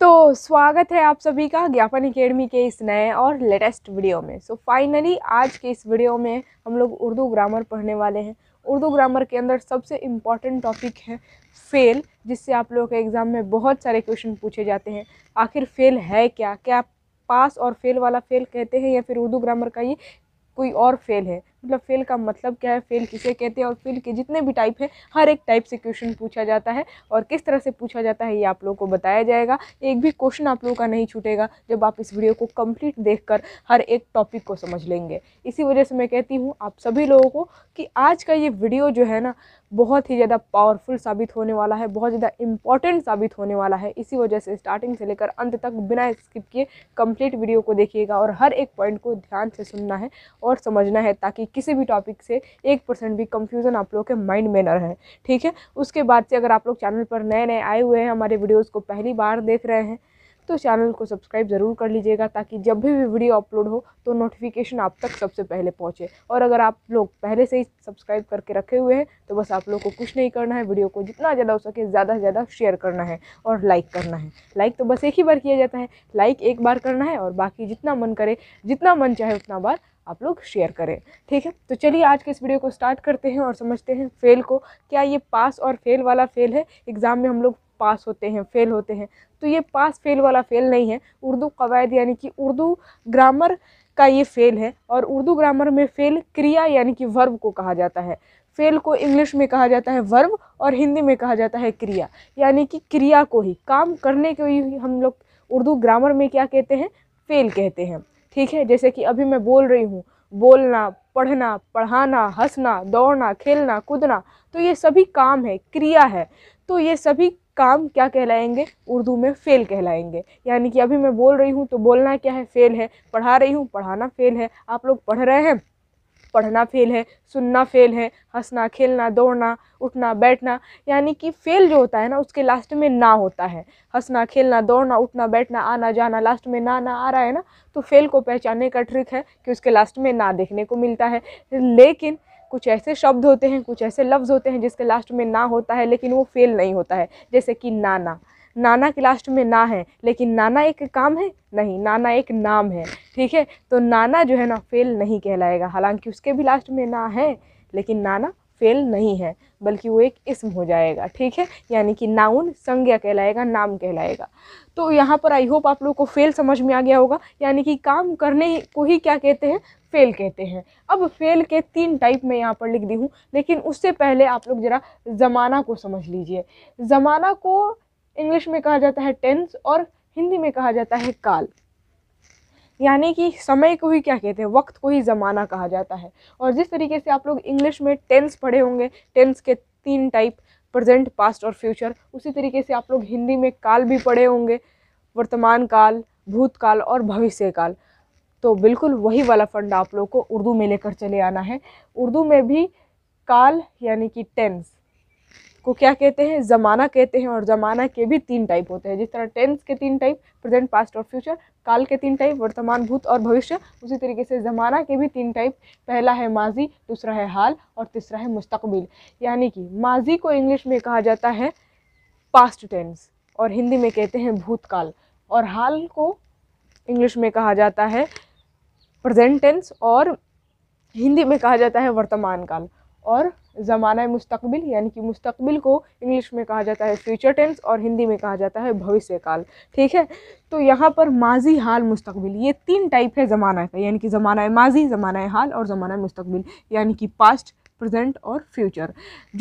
तो स्वागत है आप सभी का ज्ञापन अकेडमी के इस नए और लेटेस्ट वीडियो में सो so, फाइनली आज के इस वीडियो में हम लोग उर्दू ग्रामर पढ़ने वाले हैं उर्दू ग्रामर के अंदर सबसे इम्पॉर्टेंट टॉपिक है फ़ेल जिससे आप लोगों के एग्ज़ाम में बहुत सारे क्वेश्चन पूछे जाते हैं आखिर फ़ेल है क्या क्या पास और फेल वाला फ़ेल कहते हैं या फिर उर्दू ग्रामर का ये कोई और फेल है मतलब फेल का मतलब क्या है फेल किसे कहते हैं और फेल के जितने भी टाइप हैं हर एक टाइप से क्वेश्चन पूछा जाता है और किस तरह से पूछा जाता है ये आप लोगों को बताया जाएगा एक भी क्वेश्चन आप लोगों का नहीं छूटेगा जब आप इस वीडियो को कम्प्लीट देख हर एक टॉपिक को समझ लेंगे इसी वजह से मैं कहती हूँ आप सभी लोगों को कि आज का ये वीडियो जो है ना बहुत ही ज़्यादा पावरफुल साबित होने वाला है बहुत ज़्यादा इम्पॉर्टेंट साबित होने वाला है इसी वजह से स्टार्टिंग से लेकर अंत तक बिना स्किप किए कंप्लीट वीडियो को देखिएगा और हर एक पॉइंट को ध्यान से सुनना है और समझना है ताकि किसी भी टॉपिक से एक परसेंट भी कंफ्यूजन आप लोग के माइंड में न रहे ठीक है उसके बाद से अगर आप लोग चैनल पर नए नए आए हुए हैं हमारे वीडियोज़ को पहली बार देख रहे हैं तो चैनल को सब्सक्राइब ज़रूर कर लीजिएगा ताकि जब भी वीडियो अपलोड हो तो नोटिफिकेशन आप तक सबसे पहले पहुँचे और अगर आप लोग पहले से ही सब्सक्राइब करके रखे हुए हैं तो बस आप लोग को कुछ नहीं करना है वीडियो को जितना ज़्यादा हो सके ज़्यादा से ज़्यादा शेयर करना है और लाइक करना है लाइक तो बस एक ही बार किया जाता है लाइक एक बार करना है और बाकी जितना मन करे जितना मन चाहे उतना बार आप लोग शेयर करें ठीक है तो चलिए आज के इस वीडियो को स्टार्ट करते हैं और समझते हैं फेल को क्या ये पास और फेल वाला फेल है एग्ज़ाम में हम लोग पास होते हैं फ़ेल होते हैं तो ये पास फेल वाला फ़ेल नहीं है उर्दू कवायद यानी कि उर्दू ग्रामर का ये फ़ेल है और उर्दू ग्रामर में फ़ेल क्रिया यानी कि वर्ब को कहा जाता है फेल को इंग्लिश में कहा जाता है वर्ब और हिंदी में कहा जाता है क्रिया यानी कि क्रिया को ही काम करने को ही हम लोग उर्दू ग्रामर में क्या कहते हैं फेल कहते हैं ठीक है जैसे कि अभी मैं बोल रही हूँ बोलना पढ़ना पढ़ाना हंसना दौड़ना खेलना कूदना तो ये सभी काम है क्रिया है तो ये सभी काम क्या कहलाएंगे उर्दू में फ़ेल कहलाएंगे यानी कि अभी मैं बोल रही हूँ तो बोलना क्या है फ़ेल है पढ़ा रही हूँ पढ़ाना फ़ेल है आप लोग पढ़ रहे हैं पढ़ना फेल है सुनना फेल है हंसना खेलना दौड़ना उठना बैठना यानी कि फेल जो होता है ना उसके लास्ट में ना होता है हंसना खेलना दौड़ना उठना बैठना आना जाना लास्ट में ना ना आ रहा है ना तो फेल को पहचानने का ट्रिक है कि उसके लास्ट में ना देखने को मिलता है लेकिन कुछ ऐसे शब्द होते हैं कुछ ऐसे लफ्ज़ होते हैं जिसके लास्ट में ना होता है लेकिन वो फेल नहीं होता है जैसे कि नाना नाना के लास्ट में ना है लेकिन नाना एक काम है नहीं नाना एक नाम है ठीक है तो नाना जो है ना फेल नहीं कहलाएगा हालांकि उसके भी लास्ट में ना है लेकिन नाना फेल नहीं है बल्कि वो एक इस्म हो जाएगा ठीक है यानी कि नाउन संज्ञा कहलाएगा नाम कहलाएगा तो यहाँ पर आई होप आप लोग को फेल समझ में आ गया होगा यानी कि काम करने को ही क्या कहते हैं फेल कहते हैं अब फेल के तीन टाइप मैं यहाँ पर लिख दी हूँ लेकिन उससे पहले आप लोग ज़रा ज़माना को समझ लीजिए ज़माना को इंग्लिश में कहा जाता है टेंस और हिंदी में कहा जाता है काल यानी कि समय को ही क्या कहते हैं वक्त को ही ज़माना कहा जाता है और जिस तरीके से आप लोग इंग्लिश में टेंस पढ़े होंगे टेंस के तीन टाइप प्रेजेंट पास्ट और फ्यूचर उसी तरीके से आप लोग हिंदी में काल भी पढ़े होंगे वर्तमान काल भूतकाल और भविष्य काल तो बिल्कुल वही वाला फंड आप लोग को उर्दू में लेकर चले आना है उर्दू में भी काल यानी कि टेंस को क्या कहते हैं ज़माना कहते हैं और ज़माना के भी तीन टाइप होते हैं जिस तरह टेंस के तीन टाइप प्रेजेंट पास्ट और फ्यूचर काल के तीन टाइप वर्तमान भूत और भविष्य उसी तरीके से ज़माना के भी तीन टाइप पहला है माजी दूसरा है हाल और तीसरा है मुस्तकबिल यानी कि माजी को इंग्लिश में कहा जाता है पास्ट टेंस और हिंदी में कहते हैं भूतकाल और हाल को इंग्लिश में कहा जाता है प्रेजेंट टेंस और हिंदी में कहा जाता है वर्तमान काल और ज़माना मुस्तकबिल यानी कि मुस्तकबिल को इंग्लिश में कहा जाता है फ्यूचर टेंस और हिंदी में कहा जाता है भविष्य काल ठीक है तो यहाँ पर माजी हाल मुस्तकबिल ये तीन टाइप है ज़माना का यानी कि ज़माना माजी ज़माना हाल और ज़माना मुस्तकबिल यानी कि पास्ट प्रेजेंट और फ्यूचर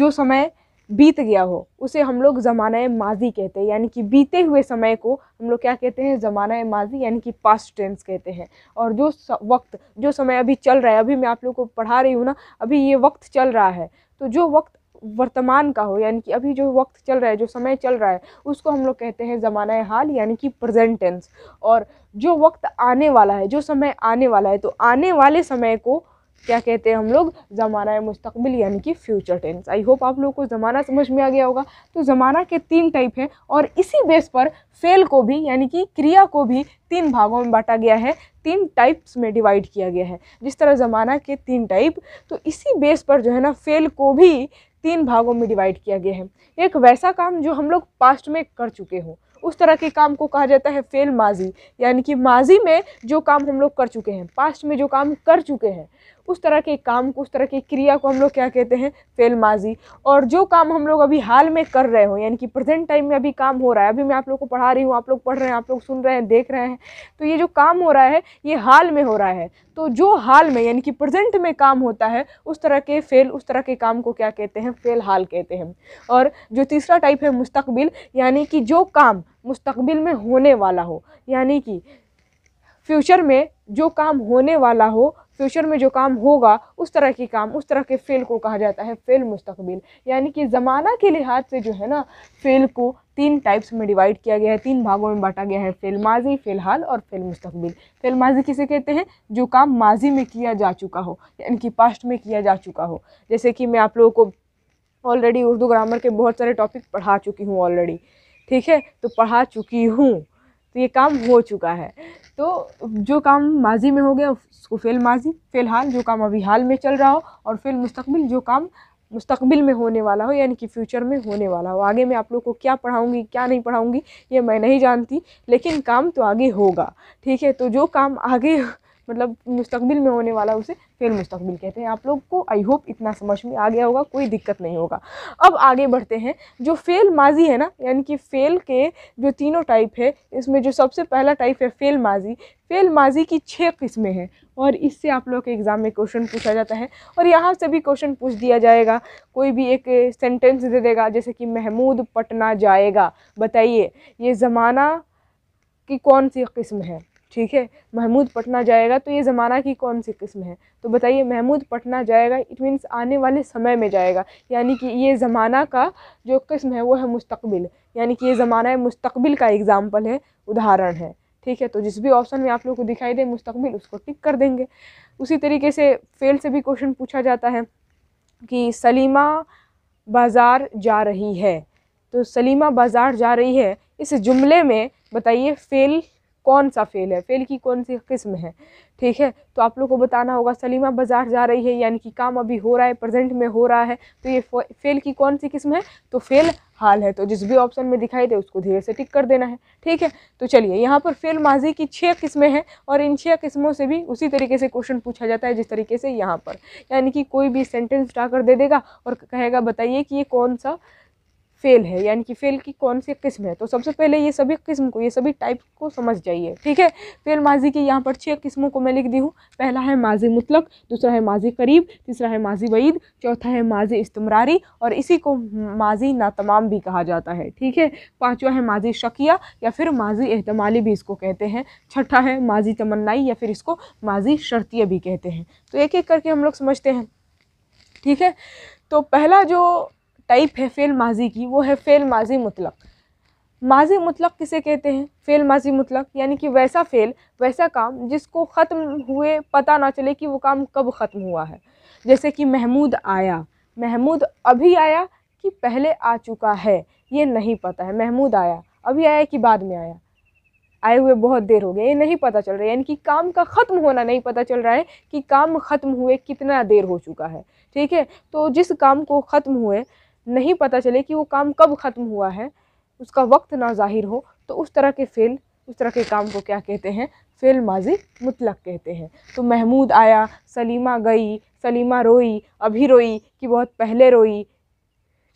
जो समय बीत गया हो उसे हम लोग ज़माना माजी कहते हैं यानी कि बीते हुए समय को हम लोग क्या कहते हैं ज़माना माजी यानी कि पास्ट टेंस कहते हैं और जो वक्त जो समय अभी चल रहा है अभी मैं आप लोग को पढ़ा रही हूँ ना अभी ये वक्त चल रहा है तो जो वक्त वर्तमान का हो यानी कि अभी जो वक्त चल रहा है जो समय चल रहा है उसको हम लोग कहते हैं ज़माना हाल यानी कि प्रजेंट टेंस और जो वक्त आने वाला है जो समय आने वाला है तो आने वाले समय को क्या कहते हैं हम लोग ज़माना मुस्तकबिल यानी कि फ्यूचर टेंस आई होप आप लोग को ज़माना समझ में आ गया होगा तो ज़माना के तीन टाइप हैं और इसी बेस पर फेल को भी यानी कि क्रिया को भी तीन भागों में बांटा गया है तीन टाइप्स में डिवाइड किया गया है जिस तरह ज़माना के तीन टाइप तो इसी बेस पर जो है ना फेल को भी तीन भागों में डिवाइड किया गया है एक वैसा काम जो हम लोग पास्ट में कर चुके हों उस तरह के काम को कहा जाता है फेल माजी यानी कि माजी में जो काम हम लोग कर चुके हैं पास्ट में जो काम कर चुके हैं उस तरह के काम को उस तरह की क्रिया को हम लोग क्या कहते हैं फेल माजी और जो काम हम लोग अभी हाल में कर रहे हो यानी कि प्रेजेंट टाइम में अभी काम हो रहा है अभी मैं आप लोग को पढ़ा रही हूँ आप लोग पढ़ रहे हैं आप लोग सुन रहे हैं देख रहे हैं तो ये जो काम हो रहा है ये हाल में हो रहा है तो जो हाल में यानी कि प्रेजेंट में काम होता है उस तरह के फेल उस तरह के काम को क्या कहते हैं फेल हाल कहते हैं और जो तीसरा टाइप है मुस्तबिल यानी कि जो काम मुस्तबिल में होने वाला हो यानी कि फ्यूचर में जो काम होने वाला हो फ्यूचर में जो काम होगा उस तरह के काम उस तरह के फेल को कहा जाता है फेल मुस्तकबिल यानी कि ज़माना के लिहाज से जो है ना फेल को तीन टाइप्स में डिवाइड किया गया है तीन भागों में बांटा गया है फेल माजी फेल हाल और फेल मुस्तकबिल फेल माजी किसे कहते हैं जो काम माजी में किया जा चुका हो यानी कि पास्ट में किया जा चुका हो जैसे कि मैं आप लोगों को ऑलरेडी उर्दू ग्रामर के बहुत सारे टॉपिक पढ़ा चुकी हूँ ऑलरेडी ठीक है तो पढ़ा चुकी हूँ तो ये काम हो चुका है तो जो काम माजी में हो गया उसको फ़िल माजी फ़िलहाल जो काम अभी हाल में चल रहा हो और फिर मुस्तकबिल जो काम मुस्तकबिल में होने वाला हो यानी कि फ्यूचर में होने वाला हो आगे मैं आप लोग को क्या पढ़ाऊँगी क्या नहीं पढ़ाऊँगी ये मैं नहीं जानती लेकिन काम तो आगे होगा ठीक है तो जो काम आगे मतलब मुस्तबिल में होने वाला उसे फेल मुस्तबिल कहते हैं आप लोग को आई होप इतना समझ में आ गया होगा कोई दिक्कत नहीं होगा अब आगे बढ़ते हैं जो फेल माजी है ना यानी कि फेल के जो तीनों टाइप है इसमें जो सबसे पहला टाइप है फेल माजी फेल माजी की छः किस्में हैं और इससे आप लोग के एग्ज़ाम में क्वेश्चन पूछा जाता है और यहाँ से भी क्वेश्चन पूछ दिया जाएगा कोई भी एक सेंटेंस दे देगा जैसे कि महमूद पटना जाएगा बताइए ये ज़माना की कौन सी किस्म है ठीक है महमूद पटना जाएगा तो ये ज़माना की कौन सी किस्म है तो बताइए महमूद पटना जाएगा इट मीन्स आने वाले समय में जाएगा यानी कि ये ज़माना का जो किस्म है वो है मुस्तकबिल यानी कि ये ज़माना है मुस्तबिल का एग्ज़ाम्पल है उदाहरण है ठीक है तो जिस भी ऑप्शन में आप लोग को दिखाई दे मुस्तबिल उसको टिक कर देंगे उसी तरीके से फेल से भी क्वेश्चन पूछा जाता है कि सलीमा बाज़ार जा रही है तो सलीमा बाज़ार जा रही है इस जुमले में बताइए फेल कौन सा फेल है फेल की कौन सी किस्म है ठीक है तो आप लोग को बताना होगा सलीमा बाज़ार जा रही है यानी कि काम अभी हो रहा है प्रेजेंट में हो रहा है तो ये फेल की कौन सी किस्म है तो फेल हाल है तो जिस भी ऑप्शन में दिखाई दे उसको धीरे से टिक कर देना है ठीक है तो चलिए यहाँ पर फेल माजी की छः किस्में हैं और इन छः किस्मों से भी उसी तरीके से क्वेश्चन पूछा जाता है जिस तरीके से यहाँ पर यानी कि कोई भी सेंटेंस उठा दे देगा और कहेगा बताइए कि ये कौन सा फेल है यानी कि फेल की कौन सी किस्म है तो सबसे पहले ये सभी किस्म को ये सभी टाइप को समझ जाइए ठीक है फेल माजी की यहाँ पर छः किस्मों को मैं लिख दी हूँ पहला है माजी मुतलक दूसरा है माजी करीब तीसरा है माजी वईद चौथा है माजी इस्तमरारी और इसी को माजी नातमाम भी कहा जाता है ठीक है पाँचवा है माजी शकिया या फिर माजी एहतमाली भी इसको कहते हैं छठा है माजी तमन्नाई या फिर इसको माजी शर्तिया भी कहते हैं तो एक एक करके हम लोग समझते हैं ठीक है तो पहला जो टाइप है फ़ेल माजी की वो है फ़ेल माजी मुतलक माजी मुतलक किसे कहते हैं फ़ेल माजी मुतलक यानी कि वैसा फ़ेल वैसा काम जिसको ख़त्म हुए पता ना चले कि वो काम कब ख़त्म हुआ है जैसे कि महमूद आया महमूद अभी आया कि पहले आ चुका है ये नहीं पता है महमूद आया अभी आया कि बाद में आया आए हुए बहुत देर हो गया ये नहीं पता चल रहा है यानी कि काम का ख़त्म होना नहीं पता चल रहा है कि काम ख़त्म हुए कितना देर हो चुका है ठीक है तो जिस काम को ख़त्म हुए नहीं पता चले कि वो काम कब ख़त्म हुआ है उसका वक्त ना जाहिर हो तो उस तरह के फ़ेल उस तरह के काम को क्या कहते हैं फ़ेल माजी मुतलक कहते हैं तो महमूद आया सलीमा गई सलीमा रोई अभी रोई कि बहुत पहले रोई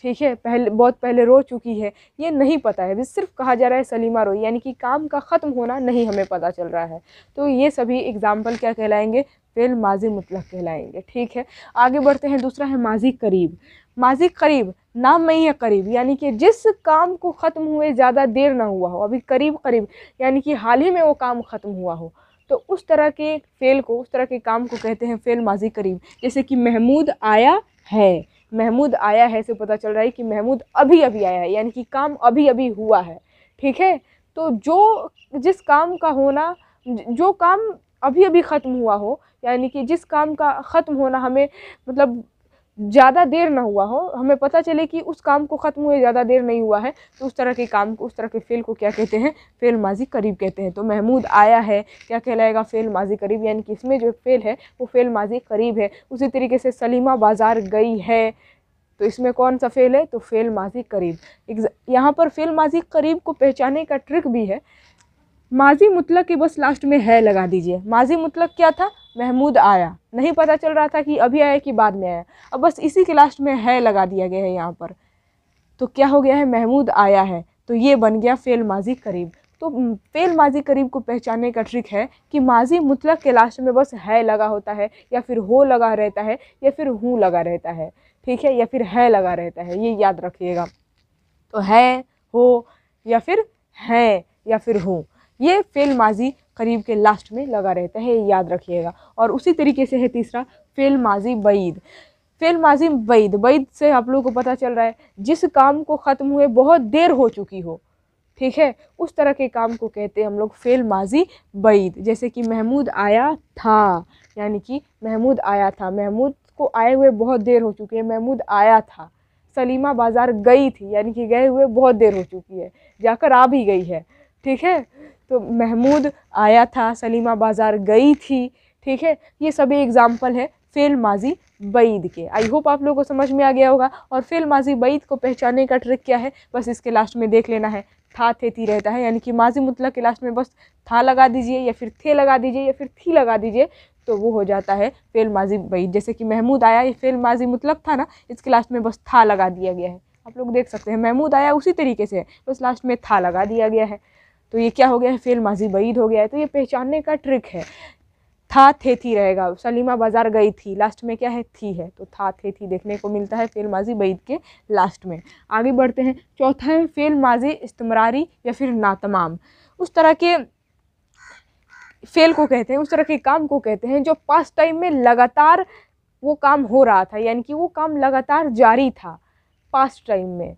ठीक है पहले बहुत पहले रो चुकी है ये नहीं पता है सिर्फ कहा जा रहा है सलीमा रोई यानी कि काम का ख़त्म होना नहीं हमें पता चल रहा है तो ये सभी एग्ज़ाम्पल क्या कहलाएंगे फ़ेल माजी मतलब कहलाएंगे ठीक है आगे बढ़ते हैं दूसरा है माजी करीब माजी करीब नाम में ही है करीब यानी कि जिस काम को ख़त्म हुए ज़्यादा देर ना हुआ हो अभी करीब करीब यानी कि हाल ही में वो काम ख़त्म हुआ हो तो उस तरह के फ़ेल को उस तरह के काम को कहते हैं फ़ेल माजी करीब जैसे कि महमूद आया है महमूद आया है से पता चल रहा है कि महमूद अभी अभी आया है यानी कि काम अभी अभी हुआ है ठीक है तो जो जिस काम का होना जो काम अभी अभी ख़त्म हुआ हो यानी कि जिस काम का ख़त्म होना हमें मतलब ज़्यादा देर ना हुआ हो हमें पता चले कि उस काम को ख़त्म हुए ज़्यादा देर नहीं हुआ है तो उस तरह के काम को उस तरह के फ़ेल को क्या कहते हैं फ़ेल माजी करीब कहते हैं तो महमूद आया है क्या कहलाएगा फ़ेल माजी करीब यानी कि इसमें जो फ़ेल है वो फ़ेल माजी करीब है उसी तरीके से सलीमा बाज़ार गई है तो इसमें कौन सा फ़ेल है तो फ़ेल माजी करीब यहाँ पर फ़ेल माजी करीब को पहचाने का ट्रिक भी है माजी मुतलक के बस लास्ट में है लगा दीजिए माजी मुतलक क्या था महमूद आया नहीं पता चल रहा था कि अभी आया कि बाद में आया अब बस इसी के लास्ट में है लगा दिया गया है यहाँ पर तो क्या हो गया है महमूद आया है तो ये बन गया फेल माजी करीब तो फेल माजी करीब को पहचानने का ट्रिक है कि माजी मुतलक के लास्ट में बस है लगा होता है या फिर हो लगा रहता है या फिर हूँ लगा रहता है ठीक है या फिर है लगा रहता है ये याद रखिएगा तो है हो या फिर है या फिर हूँ ये फेल माजी करीब के लास्ट में लगा रहता है याद रखिएगा और उसी तरीके से है तीसरा फेल माजी बईद फेल माजी बईद बईद से आप लोगों को पता चल रहा है जिस काम को ख़त्म हुए बहुत देर हो चुकी हो ठीक है उस तरह के काम को कहते हैं हम लोग फेल माजी बईद जैसे कि महमूद आया था यानी कि महमूद आया था महमूद को आए हुए बहुत देर हो चुकी है महमूद आया था सलीमा बाज़ार गई थी यानी कि गए हुए बहुत देर हो चुकी है जाकर आ भी गई है ठीक है तो महमूद आया था सलीमा बाज़ार गई थी ठीक है ये सभी एग्ज़ाम्पल है फ़ेल माजी बैद के आई होप आप लोगों को समझ में आ गया होगा और फ़ेल माजी बैद को पहचानने का ट्रिक क्या है बस इसके लास्ट में देख लेना है था थे थी रहता है यानी कि माजी मुतला के लास्ट में बस था लगा दीजिए या फिर थे लगा दीजिए या फिर थी लगा दीजिए तो वो हो जाता है फेल माजी बैद जैसे कि महमूद आया ये फेल माजी मुतलक था ना इसके लास्ट में बस था लगा दिया गया है आप लोग देख सकते हैं महमूद आया उसी तरीके से बस लास्ट में था लगा दिया गया है तो ये क्या हो गया फेल माजी बईद हो गया है तो ये पहचानने का ट्रिक है था थे थी रहेगा सलीमा बाज़ार गई थी लास्ट में क्या है थी है तो था थे थी देखने को मिलता है फेल माजी बईद के लास्ट में आगे बढ़ते हैं चौथा है फेल माजी इस्तमरारी या फिर नातमाम उस तरह के फेल को कहते हैं उस तरह के काम को कहते हैं जो पास्ट टाइम में लगातार वो काम हो रहा था यानी कि वो काम लगातार जारी था पास्ट टाइम में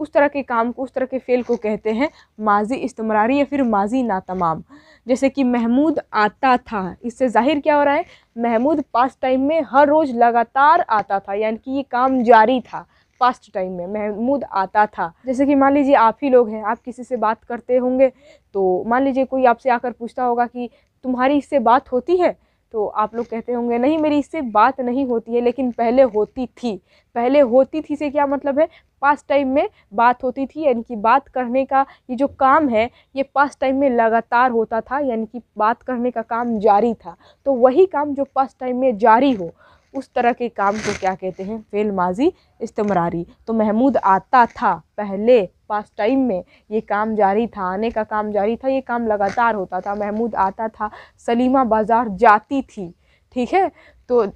उस तरह के काम को उस तरह के फ़ेल को कहते हैं माजी इस्तमरारी या फिर माजी ना तमाम जैसे कि महमूद आता था इससे ज़ाहिर क्या हो रहा है महमूद पास्ट टाइम में हर रोज़ लगातार आता था यानी कि ये काम जारी था पास्ट टाइम में महमूद आता था जैसे कि मान लीजिए आप ही लोग हैं आप किसी से बात करते होंगे तो मान लीजिए कोई आपसे आकर पूछता होगा कि तुम्हारी इससे बात होती है तो आप लोग कहते होंगे नहीं मेरी इससे बात नहीं होती है लेकिन पहले होती थी पहले होती थी से क्या मतलब है पास टाइम में बात होती थी यानी कि बात करने का ये जो काम है ये पास टाइम में लगातार होता था यानी कि बात करने का काम जारी था तो वही काम जो पास टाइम में जारी हो उस तरह के काम को क्या कहते हैं फ़ेल माजी इस्तेमरारी तो महमूद आता था पहले पास टाइम में ये काम जारी था आने का काम जारी था ये काम लगातार होता था महमूद आता था सलीमा बाज़ार जाती थी ठीक है तो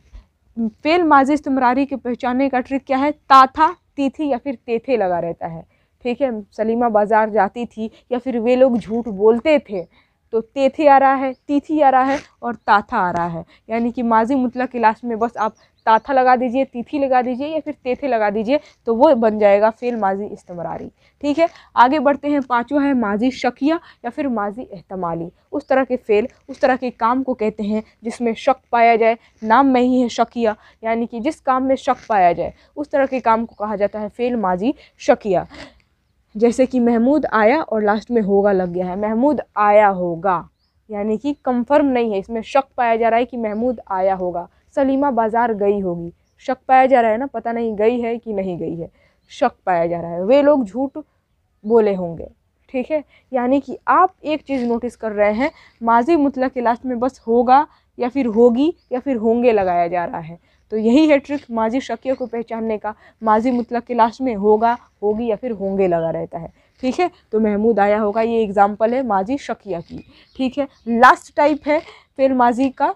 फ़ेल माजी इस्तेमरारी के पहचानने का ट्रिक क्या है ता था ती थी या फिर तेथे लगा रहता है ठीक है सलीमा बाज़ार जाती थी या फिर वे लोग झूठ बोलते थे तो तेथे आ रहा है तिथि आ रहा है और ताथा आ रहा है यानी कि माजी मुतला के लास्ट में बस आप ताथा लगा दीजिए तिथि लगा दीजिए या फिर तेथे लगा दीजिए तो वो बन जाएगा फेल माजी इस्तमरारी ठीक है आगे बढ़ते हैं पाँचवा है माजी शकिया या फिर माजी एहतमाली उस तरह के फेल उस तरह के काम को कहते हैं जिसमें शक पाया जाए नाम में ही है शकिया यानी कि जिस काम में शक पाया जाए उस तरह के काम को कहा जाता है फेल माजी शकिया जैसे कि महमूद आया और लास्ट में होगा लग गया है महमूद आया होगा यानी कि कंफर्म नहीं है इसमें शक पाया जा रहा है कि महमूद आया होगा सलीमा बाज़ार गई होगी शक पाया जा रहा है ना पता नहीं गई है कि नहीं गई है शक पाया जा रहा है वे लोग झूठ बोले होंगे ठीक है यानी कि आप एक चीज़ नोटिस कर रहे हैं माजी मुतला के लास्ट में बस होगा या फिर होगी या फिर होंगे लगाया जा रहा है तो यही है ट्रिक माजी शकिया को पहचानने का माजी मुतलक के लास्ट में होगा होगी या फिर होंगे लगा रहता है ठीक है तो महमूद आया होगा ये एग्ज़ाम्पल है माजी शकिया की ठीक है लास्ट टाइप है फेल माजी का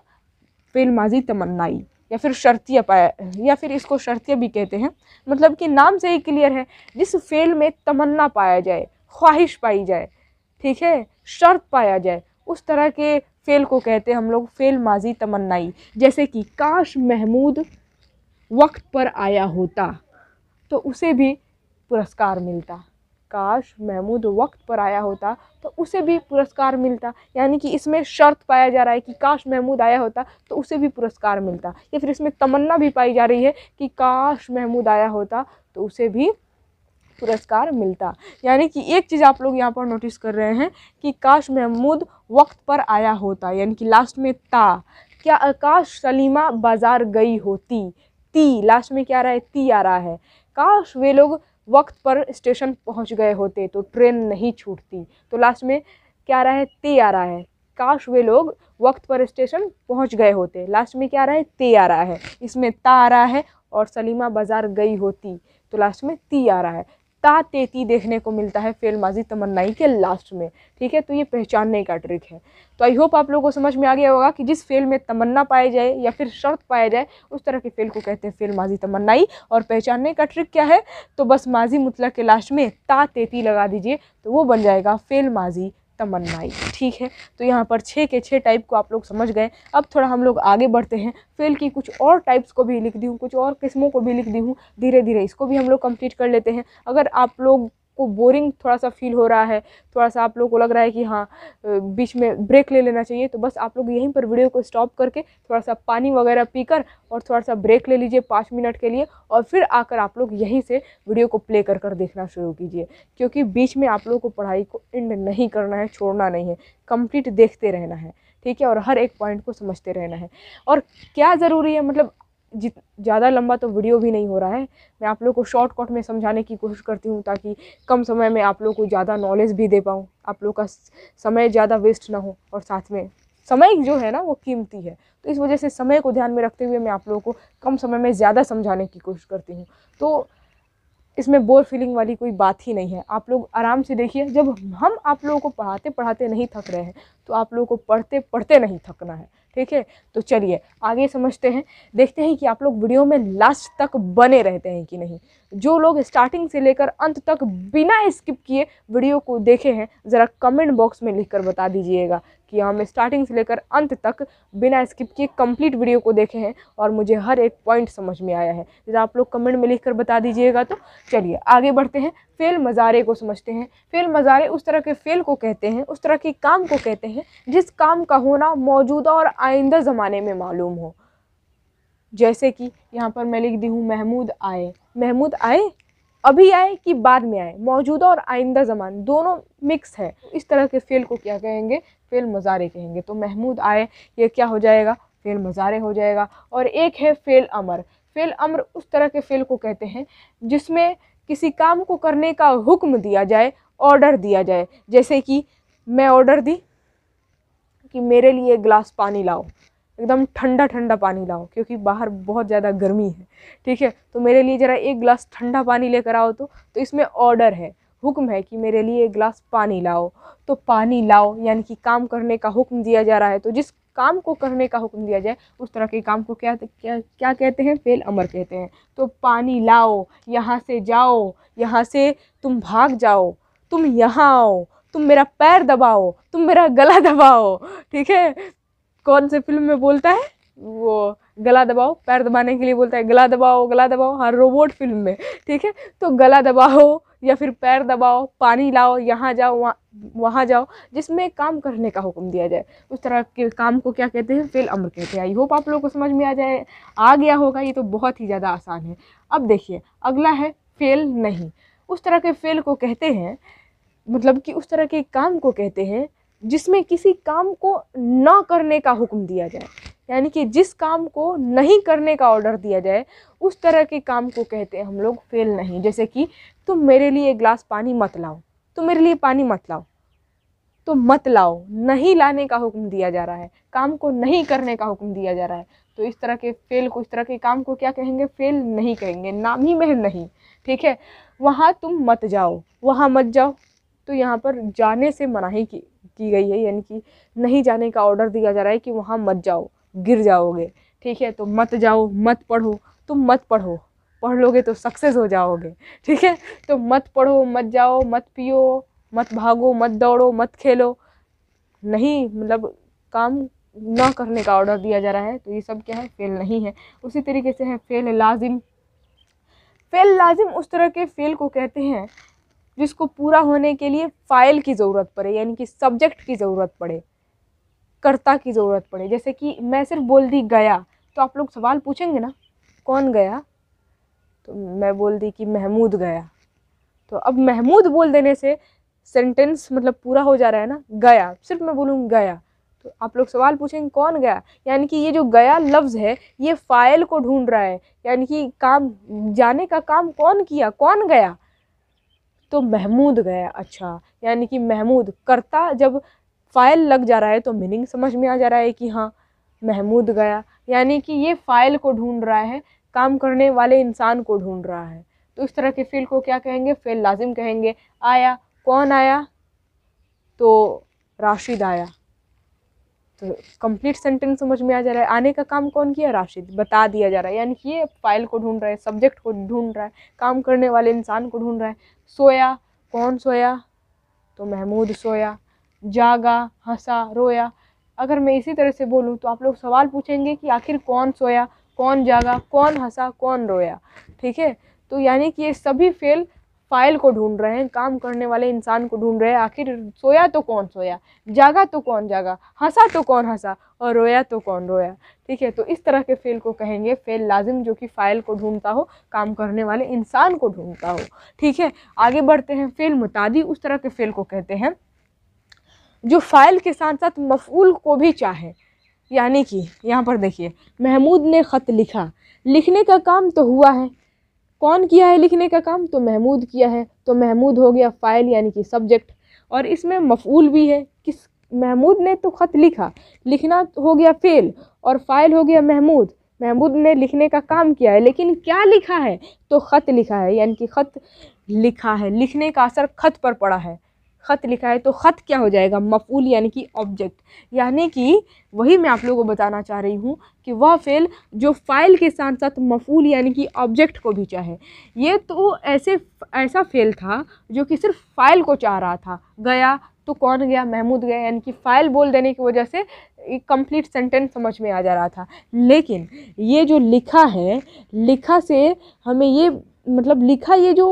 फेल माजी तमन्नाई या फिर शर्तिया पाया या फिर इसको शर्तिया भी कहते हैं मतलब कि नाम से ही क्लियर है जिस फेल में तमन्ना पाया जाए ख्वाहिश पाई जाए ठीक है शर्त पाया जाए उस तरह के फ़ेल को कहते हैं हम लोग फ़ेल माजी तमन्नाई जैसे कि काश महमूद वक्त पर आया होता तो उसे भी पुरस्कार मिलता काश महमूद वक्त पर आया होता तो उसे भी पुरस्कार मिलता यानी कि इसमें शर्त पाया जा रहा है कि काश महमूद आया होता तो उसे भी पुरस्कार मिलता या फिर इसमें तमन्ना भी पाई जा रही है कि काश महमूद आया होता तो उसे भी पुरस्कार मिलता यानी कि एक चीज़ आप लोग यहाँ पर नोटिस कर रहे हैं कि काश महमूद वक्त पर आया होता यानी कि लास्ट में ता क्या काश सलीमा बाज़ार गई होती ती लास्ट में क्या आ रहा है ती आ रहा है काश वे लोग वक्त पर स्टेशन पहुँच गए होते तो ट्रेन नहीं छूटती तो लास्ट में क्या आ रहा है ते आ रहा है काश वे लोग वक्त पर स्टेशन पहुंच गए होते लास्ट में क्या आ रहा है ते आ रहा है इसमें ता आ रहा है और सलीमा बाज़ार गई होती तो लास्ट में ती आ रहा है तेती देखने को मिलता है फेल माजी तमन्नाई के लास्ट में ठीक है तो ये पहचानने का ट्रिक है तो आई होप आप लोगों को समझ में आ गया होगा कि जिस फेल में तमन्ना पाया जाए या फिर शर्त पाया जाए उस तरह के फेल को कहते हैं फेल माजी तमन्नाई और पहचानने का ट्रिक क्या है तो बस माजी मुतला के लास्ट में तेती लगा दीजिए तो वो बन जाएगा फेल माजी तमन्नाई ठीक है तो यहाँ पर छः के छः टाइप को आप लोग समझ गए अब थोड़ा हम लोग आगे बढ़ते हैं फेल की कुछ और टाइप्स को भी लिख दी हूँ कुछ और किस्मों को भी लिख दी हूँ धीरे धीरे इसको भी हम लोग कंप्लीट कर लेते हैं अगर आप लोग आपको बोरिंग थोड़ा सा फील हो रहा है थोड़ा सा आप लोग को लग रहा है कि हाँ बीच में ब्रेक ले लेना चाहिए तो बस आप लोग यहीं पर वीडियो को स्टॉप करके थोड़ा सा पानी वगैरह पीकर और थोड़ा सा ब्रेक ले लीजिए पाँच मिनट के लिए और फिर आकर आप लोग यहीं से वीडियो को प्ले कर कर देखना शुरू कीजिए क्योंकि बीच में आप लोग को पढ़ाई को एंड नहीं करना है छोड़ना नहीं है कंप्लीट देखते रहना है ठीक है और हर एक पॉइंट को समझते रहना है और क्या ज़रूरी है मतलब जित ज़्यादा लंबा तो वीडियो भी नहीं हो रहा है मैं आप लोग को शॉर्ट कट में समझाने की कोशिश करती हूँ ताकि कम समय में आप लोग को ज़्यादा नॉलेज भी दे पाऊँ आप लोग का समय ज़्यादा वेस्ट ना हो और साथ में समय जो है ना वो कीमती है तो इस वजह से समय को ध्यान में रखते हुए मैं आप लोगों को कम समय में ज़्यादा समझाने की कोशिश करती हूँ तो इसमें बोर फीलिंग वाली कोई बात ही नहीं है आप लोग आराम से देखिए जब हम आप लोगों को पढ़ाते पढ़ाते नहीं थक रहे हैं तो आप लोगों को पढ़ते पढ़ते नहीं थकना है ठीक है तो चलिए आगे समझते हैं देखते हैं कि आप लोग वीडियो में लास्ट तक बने रहते हैं कि नहीं जो लोग स्टार्टिंग से लेकर अंत तक बिना स्किप किए वीडियो को देखे हैं ज़रा कमेंट बॉक्स में लिखकर बता दीजिएगा कि हम स्टार्टिंग से लेकर अंत तक बिना स्किप किए कंप्लीट वीडियो को देखे हैं और मुझे हर एक पॉइंट समझ में आया है ज़रा आप लोग कमेंट में लिख कर बता दीजिएगा तो चलिए आगे बढ़ते हैं फेल मज़ारे को समझते हैं फेल मज़ारे उस तरह के फेल को कहते हैं उस तरह के काम को कहते हैं जिस काम का होना मौजूदा और आइंदा ज़माने में मालूम हो जैसे कि यहाँ पर मैं लिख दी हूँ महमूद आए महमूद आए अभी आए कि बाद में आए मौजूदा और आइंदा ज़मान दोनों मिक्स है इस तरह के फ़ेल को क्या कहेंगे फ़ेल मज़ारे कहेंगे तो महमूद आए ये क्या हो जाएगा फ़ेल मज़ारे हो जाएगा और एक है फ़ेल अमर फ़ेल अमर उस तरह के फ़ेल को कहते हैं जिसमें किसी काम को करने का हुक्म दिया जाए ऑर्डर दिया जाए जैसे कि मैं ऑर्डर दी कि मेरे लिए एक गिलास पानी लाओ एकदम ठंडा ठंडा पानी लाओ क्योंकि बाहर बहुत ज़्यादा गर्मी है ठीक है तो मेरे लिए ज़रा एक गिलास ठंडा पानी लेकर आओ तो तो इसमें ऑर्डर है हुक्म है कि मेरे लिए एक गिलास पानी लाओ तो पानी लाओ यानी कि काम करने का हुक्म दिया जा रहा है तो जिस काम को करने का हुक्म दिया जाए उस तरह के काम को क्या क्या क्या कहते हैं फेल अमर कहते हैं तो पानी लाओ यहाँ से जाओ यहाँ से तुम भाग जाओ तुम यहाँ आओ तुम मेरा पैर दबाओ तुम मेरा गला दबाओ ठीक है कौन से फिल्म में बोलता है वो गला दबाओ पैर दबाने के लिए बोलता है गला दबाओ गला दबाओ हाँ रोबोट फिल्म में ठीक है तो गला दबाओ या फिर पैर दबाओ पानी लाओ यहाँ जाओ वहाँ वहाँ जाओ जिसमें काम करने का हुक्म दिया जाए उस तरह के काम को क्या कहते हैं फेल अमर कहते हैं आई होप आप लोग को समझ में आ जाए आ गया होगा ये तो बहुत ही ज़्यादा आसान है अब देखिए अगला है फेल नहीं उस तरह के फेल को कहते हैं मतलब कि उस तरह के काम को कहते हैं जिसमें किसी काम को ना करने का हुक्म दिया जाए यानी कि जिस काम को नहीं करने का ऑर्डर दिया जाए उस तरह के काम को कहते हैं हम लोग फेल नहीं जैसे कि तुम मेरे लिए एक गिलास पानी मत लाओ तुम मेरे लिए पानी मत लाओ तो मत लाओ नहीं लाने का हुक्म दिया जा रहा है काम को नहीं करने का हुक्म दिया जा रहा है तो इस तरह के फेल को इस तरह के काम को क्या कहेंगे फेल नहीं कहेंगे नाम ही में नहीं ठीक है वहाँ तुम मत जाओ वहाँ मत जाओ तो यहाँ पर जाने से मनाही की की गई है यानी कि नहीं जाने का ऑर्डर दिया जा रहा है कि वहाँ मत जाओ गिर जाओगे ठीक है तो मत जाओ मत पढ़ो तो मत पढ़ो पढ़ लोगे तो सक्सेस हो जाओगे ठीक है तो मत पढ़ो मत जाओ मत पियो मत भागो मत दौड़ो मत खेलो नहीं मतलब काम ना करने का ऑर्डर दिया जा रहा है तो ये सब क्या है फेल नहीं है उसी तरीके से है फेल लाजिम फेल लाजिम उस तरह के फेल को कहते हैं जिसको पूरा होने के लिए फ़ाइल की ज़रूरत पड़े यानी कि सब्जेक्ट की ज़रूरत पड़े कर्ता की ज़रूरत पड़े जैसे कि मैं सिर्फ बोल दी गया तो आप लोग सवाल पूछेंगे ना कौन गया तो मैं बोल दी कि महमूद गया तो अब महमूद बोल देने से सेंटेंस मतलब पूरा हो जा रहा है ना गया सिर्फ मैं बोलूँ गया तो आप लोग सवाल पूछेंगे कौन गया यानी कि ये जो गया लफ्ज़ है ये फ़ाइल को ढूंढ रहा है यानी कि काम जाने का काम कौन किया कौन गया तो महमूद गया अच्छा यानी कि महमूद करता जब फ़ाइल लग जा रहा है तो मीनिंग समझ में आ जा रहा है कि हाँ महमूद गया यानी कि ये फ़ाइल को ढूंढ रहा है काम करने वाले इंसान को ढूंढ रहा है तो इस तरह के फ़ेल को क्या कहेंगे फ़ेल लाजिम कहेंगे आया कौन आया तो राशिद आया तो कंप्लीट सेंटेंस समझ में आ जा रहा है आने का काम कौन किया राशिद बता दिया जा रहा है यानी कि ये फाइल को ढूंढ रहा है सब्जेक्ट को ढूंढ रहा है काम करने वाले इंसान को ढूंढ रहा है सोया कौन सोया तो महमूद सोया जागा हंसा रोया अगर मैं इसी तरह से बोलूँ तो आप लोग सवाल पूछेंगे कि आखिर कौन सोया कौन जागा कौन हंसा कौन रोया ठीक है तो यानी कि ये सभी फेल फाइल को ढूंढ रहे हैं काम करने वाले इंसान को ढूंढ रहे हैं आखिर सोया तो कौन सोया जागा तो कौन जागा हंसा तो कौन हंसा और रोया तो कौन रोया ठीक है तो इस तरह के फेल को कहेंगे फेल लाजिम जो कि फाइल को ढूंढता हो काम करने वाले इंसान को ढूंढता हो ठीक है आगे बढ़ते हैं फेल मुतादी उस तरह के फेल को कहते हैं जो फाइल के साथ साथ मफूल को भी चाहे यानी कि यहाँ पर देखिए महमूद ने ख़त लिखा लिखने का काम तो हुआ है कौन किया है लिखने का काम तो महमूद किया है तो महमूद हो गया फ़ाइल यानी कि सब्जेक्ट और इसमें मफूल भी है किस महमूद ने तो ख़त लिखा लिखना हो गया फ़ेल और फ़ाइल हो गया महमूद महमूद ने लिखने का काम किया है लेकिन क्या लिखा है तो ख़त लिखा है यानी कि ख़त लिखा है लिखने का असर ख़त पर पड़ा है ख़त लिखा है तो ख़त क्या हो जाएगा मफूल यानी कि ऑब्जेक्ट यानी कि वही मैं आप लोगों को बताना चाह रही हूँ कि वह फ़ेल जो फ़ाइल के साथ साथ मफूल यानी कि ऑब्जेक्ट को भी चाहे ये तो ऐसे ऐसा फ़ेल था जो कि सिर्फ फ़ाइल को चाह रहा था गया तो कौन गया महमूद गया यानी कि फ़ाइल बोल देने की वजह से एक कम्प्लीट सेंटेंस समझ में आ जा रहा था लेकिन ये जो लिखा है लिखा से हमें ये मतलब लिखा ये जो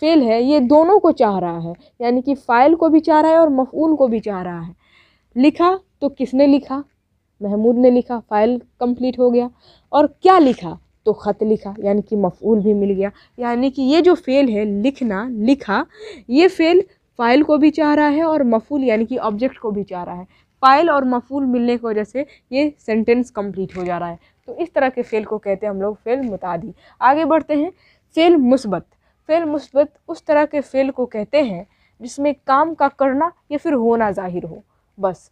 फ़ेल है ये दोनों को चाह रहा है यानी कि फ़ाइल को भी चाह रहा है और मफून को भी चाह रहा है लिखा तो किसने लिखा महमूद ने लिखा फ़ाइल कंप्लीट हो गया और क्या लिखा तो ख़त लिखा यानी कि मफूल भी मिल गया यानी कि ये जो फ़ेल है लिखना लिखा ये फ़ेल फ़ाइल को भी चाह रहा है और मफूल यानी कि ऑब्जेक्ट को भी चाह रहा है फ़ाइल और मफूल मिलने की वजह से ये सेंटेंस कंप्लीट हो जा रहा है तो इस तरह के फ़ेल को कहते हैं हम लोग फ़ेल मुतादी आगे बढ़ते हैं फ़ेल मुस्बत फ़ेल मुस्बत उस तरह के फ़ेल को कहते हैं जिसमें काम का करना या फिर होना जाहिर हो बस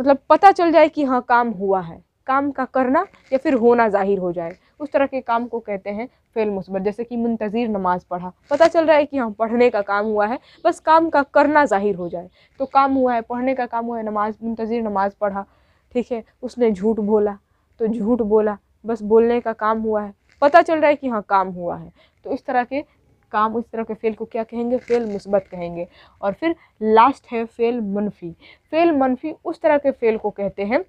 मतलब पता चल जाए कि हाँ काम हुआ है काम का करना या फिर होना जाहिर हो जाए उस तरह के काम को कहते हैं फेल मुस्बत जैसे कि मुंतज़िर नमाज़ पढ़ा पता चल रहा है कि हाँ पढ़ने का काम हुआ है बस काम का करना जाहिर हो जाए तो काम हुआ है पढ़ने का काम हुआ है नमाज मुंतज़िर नमाज पढ़ा ठीक है उसने झूठ बोला तो झूठ बोला बस बोलने का काम हुआ है पता चल रहा है कि हाँ काम हुआ है तो इस तरह के काम उस तरह के फ़ेल को क्या कहेंगे फ़ेल मुसबत कहेंगे और फिर लास्ट है फ़ेल मनफी फ़ेल मनफी उस तरह के फ़ेल को कहते हैं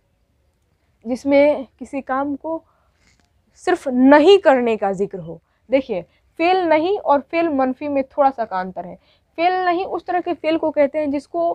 जिसमें किसी काम को सिर्फ नहीं करने का जिक्र हो देखिए फ़ेल नहीं और फ़ेल मनफी में थोड़ा सा का अंतर है फ़ेल नहीं उस तरह के फ़ेल को कहते हैं जिसको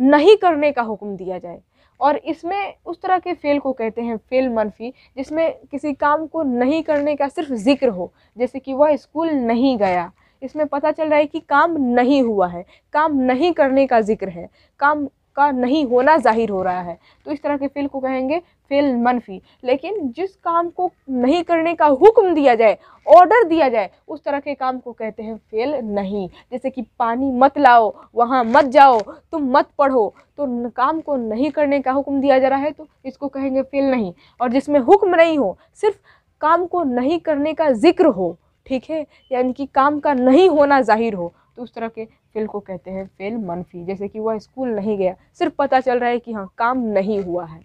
नहीं करने का हुक्म दिया जाए और इसमें उस तरह के फ़ेल को कहते हैं फ़ेल मनफी जिसमें किसी काम को नहीं करने का सिर्फ जिक्र हो जैसे कि वह स्कूल नहीं गया इसमें पता चल रहा है कि काम नहीं हुआ है काम नहीं करने का जिक्र है काम का नहीं होना जाहिर हो रहा है तो इस तरह के फेल को कहेंगे फेल मनफी लेकिन जिस काम को नहीं करने का हुक्म दिया जाए ऑर्डर दिया जाए उस तरह के काम को कहते हैं फेल नहीं जैसे कि पानी मत लाओ वहाँ मत जाओ तुम मत पढ़ो तो काम को नहीं करने का हुक्म दिया जा रहा है तो इसको कहेंगे फेल नहीं और जिसमें हुक्म नहीं हो सिर्फ काम को नहीं करने का जिक्र हो ठीक है यानी कि काम का नहीं होना जाहिर हो तो उस तरह के फेल को कहते हैं फेल मनफी जैसे कि वह स्कूल नहीं गया सिर्फ पता चल रहा है कि हाँ काम नहीं हुआ है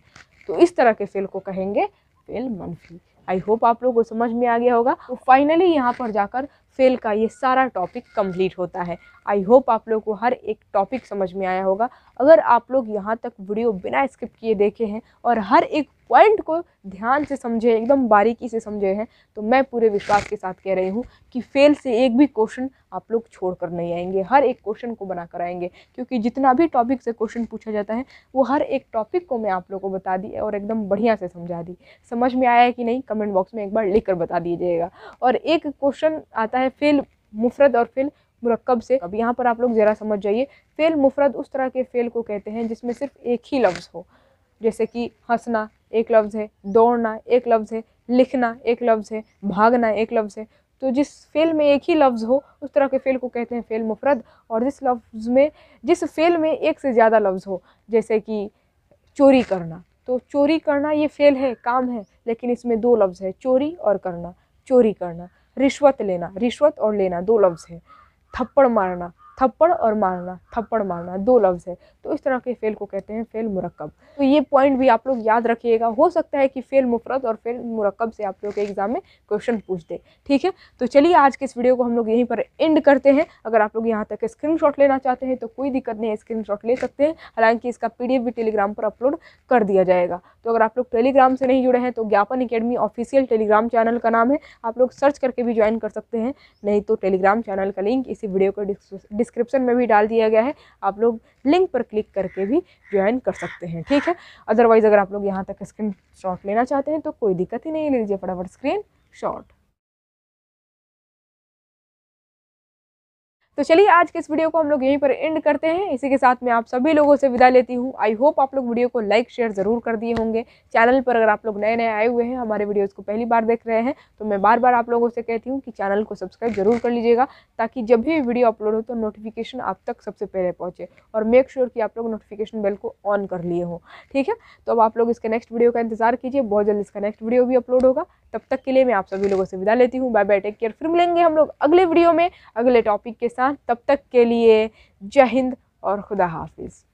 तो इस तरह के फेल को कहेंगे फेल मनफी आई होप आप लोगों को समझ में आ गया होगा तो फाइनली यहाँ पर जाकर फेल का ये सारा टॉपिक कंप्लीट होता है आई होप आप लोग को हर एक टॉपिक समझ में आया होगा अगर आप लोग यहाँ तक वीडियो बिना स्किप किए देखे हैं और हर एक पॉइंट को ध्यान से समझे एकदम बारीकी से समझे हैं तो मैं पूरे विश्वास के साथ कह रही हूँ कि फेल से एक भी क्वेश्चन आप लोग छोड़ कर नहीं आएंगे हर एक क्वेश्चन को बना कर आएंगे क्योंकि जितना भी टॉपिक से क्वेश्चन पूछा जाता है वो हर एक टॉपिक को मैं आप लोग को बता दी और एकदम बढ़िया से समझा दी समझ में आया कि नहीं कमेंट बॉक्स में एक बार लिख बता दीजिएगा और एक क्वेश्चन आता होता है फ़ेल मुफरत और फ़ेल मुरकब से अब यहाँ पर आप लोग ज़रा समझ जाइए फ़ेल मुफरत उस तरह के फ़ेल को कहते हैं जिसमें सिर्फ एक ही लफ्ज़ हो जैसे कि हंसना एक लफ्ज़ है दौड़ना एक लफ्ज़ है लिखना एक लफ्ज़ है भागना एक लफ्ज़ है तो जिस फेल में एक ही लफ्ज़ हो उस तरह के फेल को कहते हैं फेल मुफरत और जिस लफ्ज़ में जिस फेल में एक से ज़्यादा लफ्ज़ हो जैसे कि चोरी करना तो चोरी करना ये फेल है काम है लेकिन इसमें दो लफ्ज़ है चोरी और करना चोरी करना रिश्वत लेना रिश्वत और लेना दो लफ्ज़ हैं थप्पड़ मारना थप्पड़ और मारना थप्पड़ मारना दो लफ्ज़ है तो इस तरह के फ़ेल को कहते हैं फ़ेल मुरक्कब तो ये पॉइंट भी आप लोग याद रखिएगा हो सकता है कि फ़ेल मुफरत और फ़ेल मुरक्कब से आप लोग के एग्ज़ाम में क्वेश्चन पूछ दे ठीक है तो चलिए आज के इस वीडियो को हम लोग यहीं पर एंड करते हैं अगर आप लोग यहाँ तक स्क्रीन लेना चाहते हैं तो कोई दिक्कत नहीं है स्क्रीन ले सकते हैं हालांकि इसका पी भी टेलीग्राम पर अपलोड कर दिया जाएगा तो अगर आप लोग टेलीग्राम से नहीं जुड़े हैं तो ज्ञापन अकेडमी ऑफिशियल टेलीग्राम चैनल का नाम है आप लोग सर्च करके भी ज्वाइन कर सकते हैं नहीं तो टेलीग्राम चैनल का लिंक इसी वीडियो को डिस्क्रिप्शन डिस्क्रिप्शन में भी डाल दिया गया है आप लोग लिंक पर क्लिक करके भी ज्वाइन कर सकते हैं ठीक है अदरवाइज़ अगर आप लोग यहाँ तक स्क्रीन लेना चाहते हैं तो कोई दिक्कत ही नहीं ले लीजिए फटाफट स्क्रीन शॉट तो चलिए आज के इस वीडियो को हम लोग यहीं पर एंड करते हैं इसी के साथ मैं आप सभी लोगों से विदा लेती हूँ आई होप आप लोग वीडियो को लाइक शेयर ज़रूर कर दिए होंगे चैनल पर अगर आप लोग नए नए आए हुए हैं हमारे वीडियोज़ को पहली बार देख रहे हैं तो मैं बार बार आप लोगों से कहती हूँ कि चैनल को सब्सक्राइब जरूर कर लीजिएगा ताकि जब भी वीडियो अपलोड हो तो नोटिफिकेशन आप तक सबसे पहले पहुँचे और मेक श्योर कि आप लोग नोटिफिकेशन बेल को ऑन कर लिए हो ठीक है तो अब आप लोग इसके नेक्स्ट वीडियो का इंतजार कीजिए बहुत जल्द इसका नेक्स्ट वीडियो भी अपलोड होगा तब तक के लिए मैं आप सभी लोगों से विदा लेती हूँ बाय बाय टेक केयर फिर मिलेंगे हम लोग अगले वीडियो में अगले टॉपिक के साथ तब तक के लिए जय हिंद और खुदा हाफिज़